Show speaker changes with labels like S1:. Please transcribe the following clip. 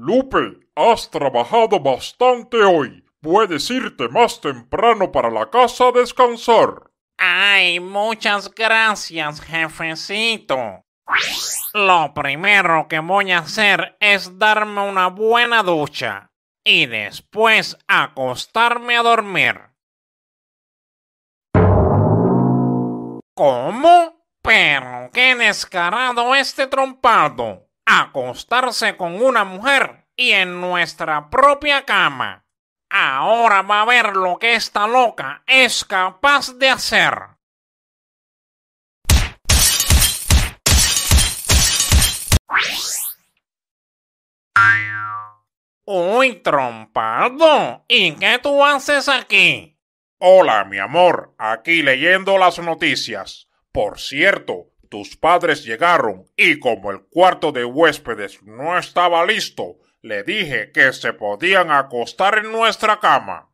S1: Lupe, has trabajado bastante hoy. Puedes irte más temprano para la casa a descansar.
S2: Ay, muchas gracias, jefecito. Lo primero que voy a hacer es darme una buena ducha y después acostarme a dormir. ¿Cómo? Pero qué descarado este trompado acostarse con una mujer y en nuestra propia cama. Ahora va a ver lo que esta loca es capaz de hacer.
S3: Uy, trompado, ¿y qué tú haces aquí? Hola, mi amor, aquí leyendo las noticias. Por cierto, tus padres llegaron y como el cuarto de huéspedes no estaba listo, le dije que se podían acostar en nuestra cama.